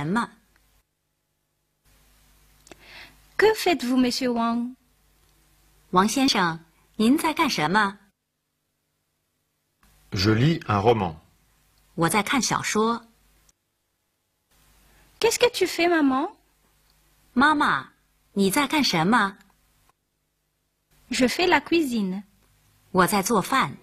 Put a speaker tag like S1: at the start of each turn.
S1: 什么
S2: ？Que faites-vous, Monsieur Wang？
S1: 王先生，您在干什么
S3: ？Je lis un roman。
S4: 我在看小说。Qu'est-ce que tu fais, maman？妈妈，你在干什么
S5: ？Je fais la cuisine。
S4: 我在做饭。